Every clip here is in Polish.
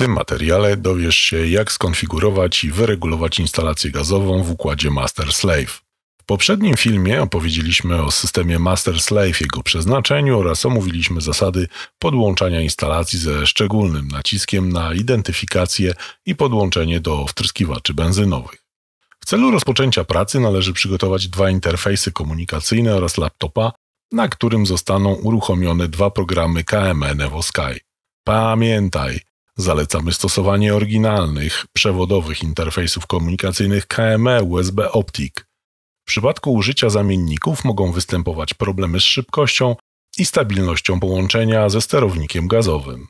tym materiale dowiesz się, jak skonfigurować i wyregulować instalację gazową w układzie Master-Slave. W poprzednim filmie opowiedzieliśmy o systemie Master-Slave, jego przeznaczeniu oraz omówiliśmy zasady podłączania instalacji ze szczególnym naciskiem na identyfikację i podłączenie do wtryskiwaczy benzynowych. W celu rozpoczęcia pracy należy przygotować dwa interfejsy komunikacyjne oraz laptopa, na którym zostaną uruchomione dwa programy KMN EvoSky. Sky. Pamiętaj, Zalecamy stosowanie oryginalnych, przewodowych interfejsów komunikacyjnych KME USB Optic. W przypadku użycia zamienników mogą występować problemy z szybkością i stabilnością połączenia ze sterownikiem gazowym.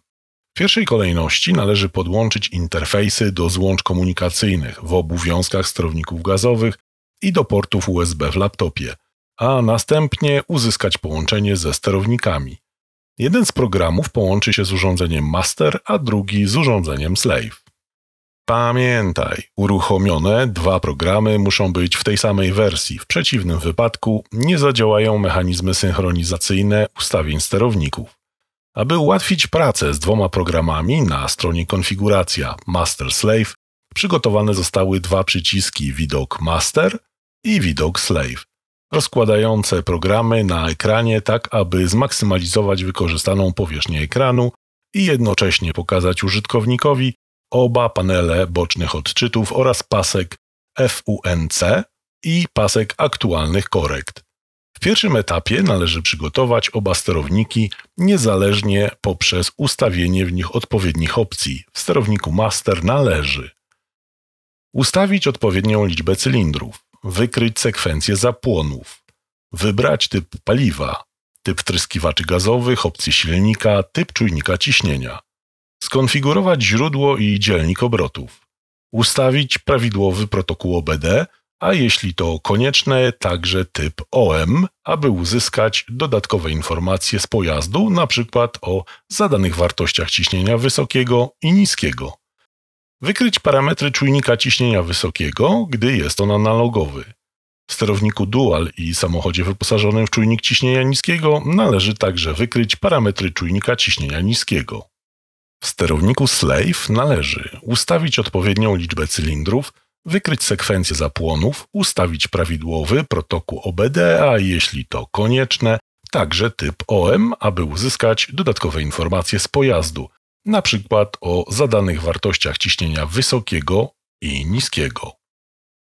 W pierwszej kolejności należy podłączyć interfejsy do złącz komunikacyjnych w obowiązkach sterowników gazowych i do portów USB w laptopie, a następnie uzyskać połączenie ze sterownikami. Jeden z programów połączy się z urządzeniem master, a drugi z urządzeniem slave. Pamiętaj, uruchomione dwa programy muszą być w tej samej wersji. W przeciwnym wypadku nie zadziałają mechanizmy synchronizacyjne ustawień sterowników. Aby ułatwić pracę z dwoma programami na stronie konfiguracja Master Slave przygotowane zostały dwa przyciski widok Master i widok Slave rozkładające programy na ekranie tak, aby zmaksymalizować wykorzystaną powierzchnię ekranu i jednocześnie pokazać użytkownikowi oba panele bocznych odczytów oraz pasek FUNC i pasek aktualnych korekt. W pierwszym etapie należy przygotować oba sterowniki niezależnie poprzez ustawienie w nich odpowiednich opcji. W sterowniku master należy ustawić odpowiednią liczbę cylindrów, wykryć sekwencję zapłonów, wybrać typ paliwa, typ wtryskiwaczy gazowych, opcję silnika, typ czujnika ciśnienia, skonfigurować źródło i dzielnik obrotów, ustawić prawidłowy protokół OBD, a jeśli to konieczne, także typ OM, aby uzyskać dodatkowe informacje z pojazdu, np. o zadanych wartościach ciśnienia wysokiego i niskiego. Wykryć parametry czujnika ciśnienia wysokiego, gdy jest on analogowy. W sterowniku Dual i samochodzie wyposażonym w czujnik ciśnienia niskiego należy także wykryć parametry czujnika ciśnienia niskiego. W sterowniku Slave należy ustawić odpowiednią liczbę cylindrów, wykryć sekwencję zapłonów, ustawić prawidłowy protokół OBD, a jeśli to konieczne, także typ OM, aby uzyskać dodatkowe informacje z pojazdu, na przykład o zadanych wartościach ciśnienia wysokiego i niskiego.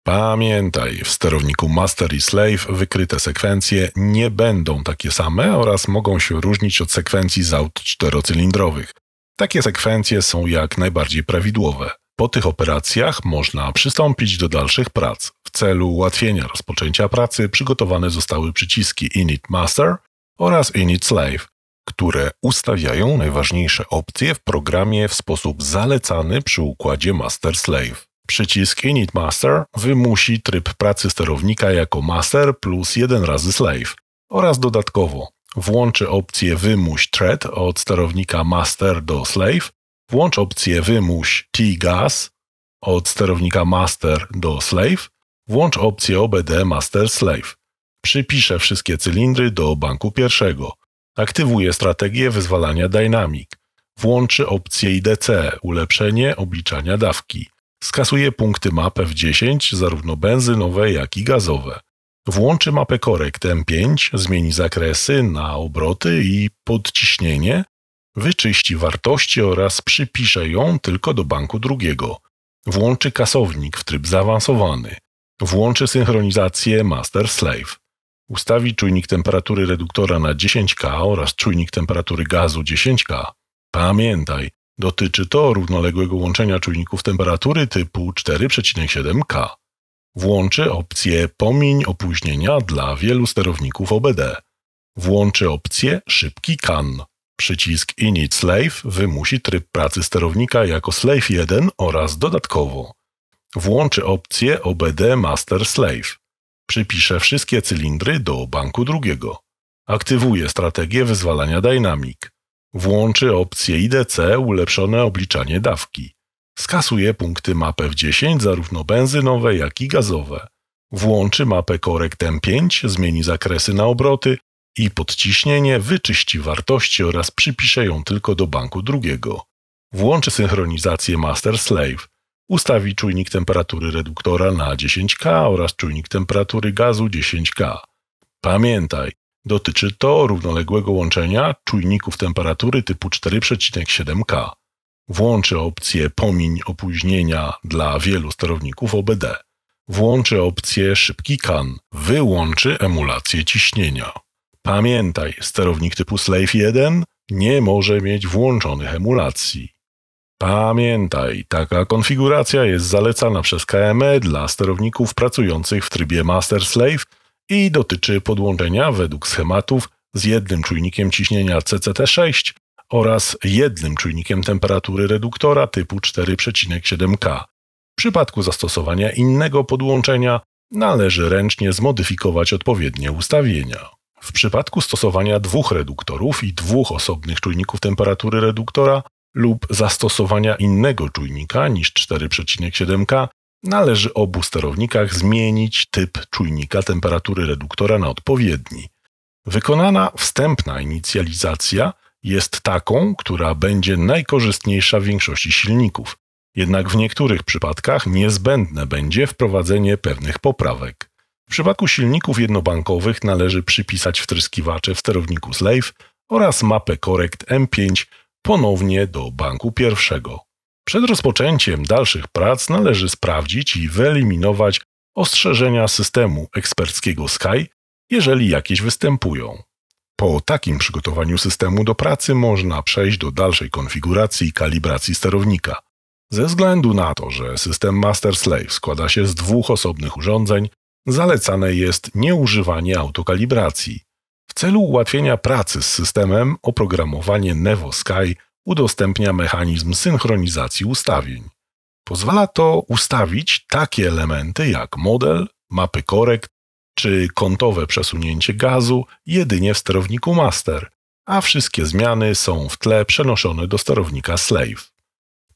Pamiętaj, w sterowniku master i slave wykryte sekwencje nie będą takie same oraz mogą się różnić od sekwencji z aut czterocylindrowych. Takie sekwencje są jak najbardziej prawidłowe. Po tych operacjach można przystąpić do dalszych prac. W celu ułatwienia rozpoczęcia pracy przygotowane zostały przyciski Init Master oraz Init Slave które ustawiają najważniejsze opcje w programie w sposób zalecany przy układzie master-slave. Przycisk Init Master wymusi tryb pracy sterownika jako master plus 1 razy slave oraz dodatkowo włączy opcję wymuś thread od sterownika master do slave, włącz opcję wymuś T-gas od sterownika master do slave, włącz opcję OBD master slave. Przypiszę wszystkie cylindry do banku pierwszego. Aktywuje strategię wyzwalania dynamik. Włączy opcję IDC, ulepszenie obliczania dawki. Skasuje punkty map F10, zarówno benzynowe, jak i gazowe. Włączy mapę korekt M5, zmieni zakresy na obroty i podciśnienie, wyczyści wartości oraz przypisze ją tylko do banku drugiego. Włączy kasownik w tryb zaawansowany. Włączy synchronizację master-slave ustawi czujnik temperatury reduktora na 10K oraz czujnik temperatury gazu 10K. Pamiętaj, dotyczy to równoległego łączenia czujników temperatury typu 4,7K. Włączy opcję Pomień opóźnienia dla wielu sterowników OBD. Włączy opcję Szybki CAN. Przycisk Init Slave wymusi tryb pracy sterownika jako Slave 1 oraz dodatkowo. Włączy opcję OBD Master Slave. Przypiszę wszystkie cylindry do banku drugiego. Aktywuję strategię wyzwalania dynamik. Włączy opcję IDC ulepszone obliczanie dawki. Skasuje punkty mapę w 10 zarówno benzynowe jak i gazowe. Włączy mapę korekt M5, zmieni zakresy na obroty i podciśnienie wyczyści wartości oraz przypisze ją tylko do banku drugiego. Włączy synchronizację master-slave. Ustawi czujnik temperatury reduktora na 10K oraz czujnik temperatury gazu 10K. Pamiętaj, dotyczy to równoległego łączenia czujników temperatury typu 4,7K. Włączę opcję Pomiń opóźnienia dla wielu sterowników OBD. Włączę opcję Szybki CAN. Wyłączy emulację ciśnienia. Pamiętaj, sterownik typu Slave 1 nie może mieć włączonych emulacji. Pamiętaj, taka konfiguracja jest zalecana przez KME dla sterowników pracujących w trybie Master Slave i dotyczy podłączenia według schematów z jednym czujnikiem ciśnienia CCT6 oraz jednym czujnikiem temperatury reduktora typu 4,7K. W przypadku zastosowania innego podłączenia należy ręcznie zmodyfikować odpowiednie ustawienia. W przypadku stosowania dwóch reduktorów i dwóch osobnych czujników temperatury reduktora lub zastosowania innego czujnika niż 4,7K, należy obu sterownikach zmienić typ czujnika temperatury reduktora na odpowiedni. Wykonana wstępna inicjalizacja jest taką, która będzie najkorzystniejsza w większości silników. Jednak w niektórych przypadkach niezbędne będzie wprowadzenie pewnych poprawek. W przypadku silników jednobankowych należy przypisać wtryskiwacze w sterowniku Slave oraz mapę korekt M5 ponownie do banku pierwszego. Przed rozpoczęciem dalszych prac należy sprawdzić i wyeliminować ostrzeżenia systemu eksperckiego Sky, jeżeli jakieś występują. Po takim przygotowaniu systemu do pracy można przejść do dalszej konfiguracji i kalibracji sterownika. Ze względu na to, że system Master Slave składa się z dwóch osobnych urządzeń, zalecane jest nieużywanie autokalibracji. W celu ułatwienia pracy z systemem oprogramowanie Nevo Sky udostępnia mechanizm synchronizacji ustawień. Pozwala to ustawić takie elementy jak model, mapy korekt czy kątowe przesunięcie gazu jedynie w sterowniku master, a wszystkie zmiany są w tle przenoszone do sterownika slave.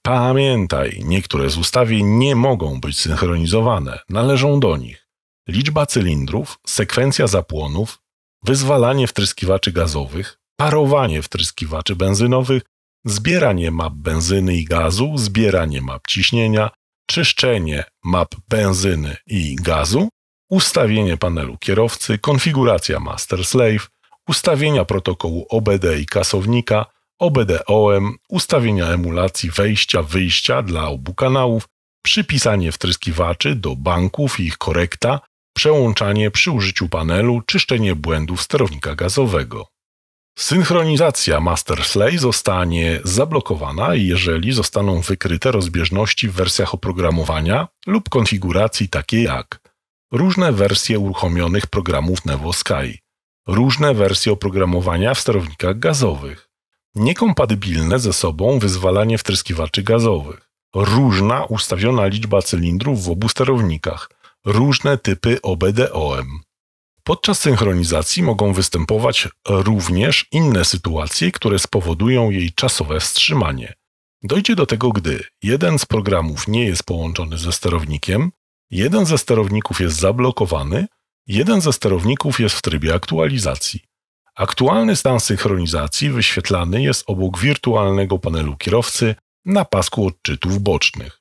Pamiętaj, niektóre z ustawień nie mogą być synchronizowane, należą do nich liczba cylindrów, sekwencja zapłonów, wyzwalanie wtryskiwaczy gazowych, parowanie wtryskiwaczy benzynowych, zbieranie map benzyny i gazu, zbieranie map ciśnienia, czyszczenie map benzyny i gazu, ustawienie panelu kierowcy, konfiguracja master slave, ustawienia protokołu OBD i kasownika, OBD-OM, ustawienia emulacji wejścia-wyjścia dla obu kanałów, przypisanie wtryskiwaczy do banków i ich korekta, przełączanie przy użyciu panelu, czyszczenie błędów sterownika gazowego. Synchronizacja Master Slay zostanie zablokowana, jeżeli zostaną wykryte rozbieżności w wersjach oprogramowania lub konfiguracji takie jak różne wersje uruchomionych programów Nevo Sky, różne wersje oprogramowania w sterownikach gazowych, niekompatybilne ze sobą wyzwalanie wtryskiwaczy gazowych, różna ustawiona liczba cylindrów w obu sterownikach – różne typy OBDOM. Podczas synchronizacji mogą występować również inne sytuacje, które spowodują jej czasowe wstrzymanie. Dojdzie do tego, gdy jeden z programów nie jest połączony ze sterownikiem, jeden ze sterowników jest zablokowany, jeden ze sterowników jest w trybie aktualizacji. Aktualny stan synchronizacji wyświetlany jest obok wirtualnego panelu kierowcy na pasku odczytów bocznych.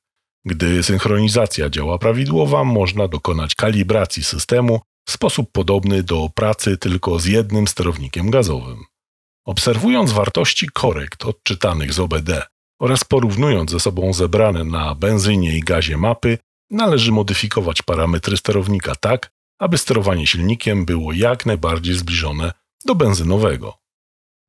Gdy synchronizacja działa prawidłowa, można dokonać kalibracji systemu w sposób podobny do pracy tylko z jednym sterownikiem gazowym. Obserwując wartości korekt odczytanych z OBD oraz porównując ze sobą zebrane na benzynie i gazie mapy, należy modyfikować parametry sterownika tak, aby sterowanie silnikiem było jak najbardziej zbliżone do benzynowego.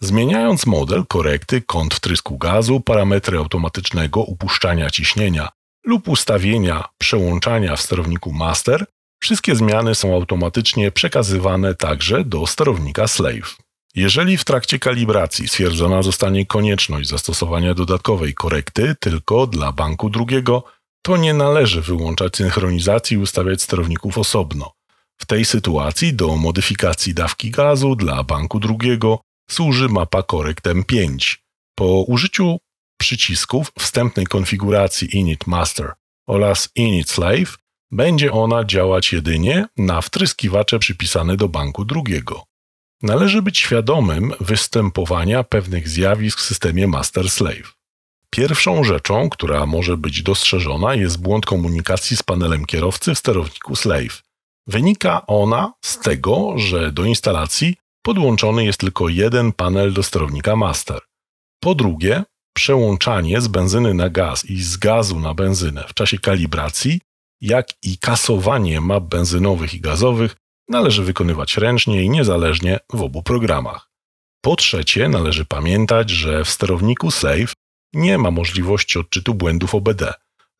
Zmieniając model korekty, kąt wtrysku gazu, parametry automatycznego upuszczania ciśnienia lub ustawienia przełączania w sterowniku master, wszystkie zmiany są automatycznie przekazywane także do sterownika slave. Jeżeli w trakcie kalibracji stwierdzona zostanie konieczność zastosowania dodatkowej korekty tylko dla banku drugiego, to nie należy wyłączać synchronizacji i ustawiać sterowników osobno. W tej sytuacji do modyfikacji dawki gazu dla banku drugiego służy mapa korekt M5. Po użyciu przycisków wstępnej konfiguracji init master oraz init slave będzie ona działać jedynie na wtryskiwacze przypisane do banku drugiego. Należy być świadomym występowania pewnych zjawisk w systemie master slave. Pierwszą rzeczą, która może być dostrzeżona, jest błąd komunikacji z panelem kierowcy w sterowniku slave. Wynika ona z tego, że do instalacji podłączony jest tylko jeden panel do sterownika master. Po drugie, przełączanie z benzyny na gaz i z gazu na benzynę w czasie kalibracji, jak i kasowanie map benzynowych i gazowych należy wykonywać ręcznie i niezależnie w obu programach. Po trzecie, należy pamiętać, że w sterowniku Safe nie ma możliwości odczytu błędów OBD.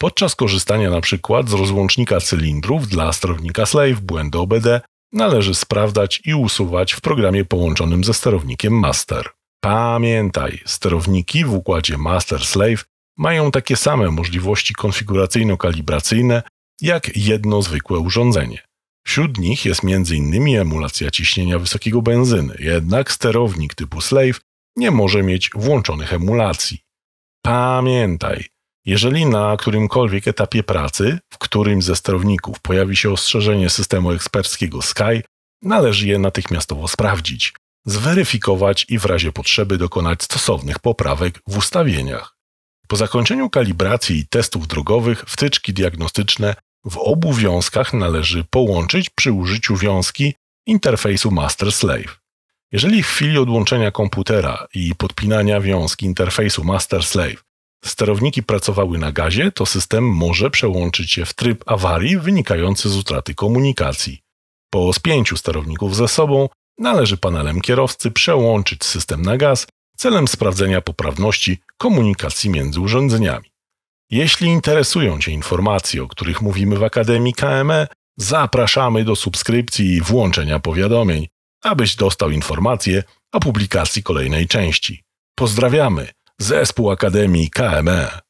Podczas korzystania np. z rozłącznika cylindrów dla sterownika Slave błędy OBD należy sprawdzać i usuwać w programie połączonym ze sterownikiem master. Pamiętaj, sterowniki w układzie master-slave mają takie same możliwości konfiguracyjno-kalibracyjne jak jedno zwykłe urządzenie. Wśród nich jest m.in. emulacja ciśnienia wysokiego benzyny, jednak sterownik typu Slave nie może mieć włączonych emulacji. Pamiętaj, jeżeli na którymkolwiek etapie pracy, w którymś ze sterowników pojawi się ostrzeżenie systemu eksperckiego Sky, należy je natychmiastowo sprawdzić zweryfikować i w razie potrzeby dokonać stosownych poprawek w ustawieniach. Po zakończeniu kalibracji i testów drogowych wtyczki diagnostyczne w obu wiązkach należy połączyć przy użyciu wiązki interfejsu master-slave. Jeżeli w chwili odłączenia komputera i podpinania wiązki interfejsu master-slave sterowniki pracowały na gazie, to system może przełączyć się w tryb awarii wynikający z utraty komunikacji. Po spięciu sterowników ze sobą należy panelem kierowcy przełączyć system na gaz celem sprawdzenia poprawności komunikacji między urządzeniami. Jeśli interesują Cię informacje, o których mówimy w Akademii KME, zapraszamy do subskrypcji i włączenia powiadomień, abyś dostał informacje o publikacji kolejnej części. Pozdrawiamy, zespół Akademii KME.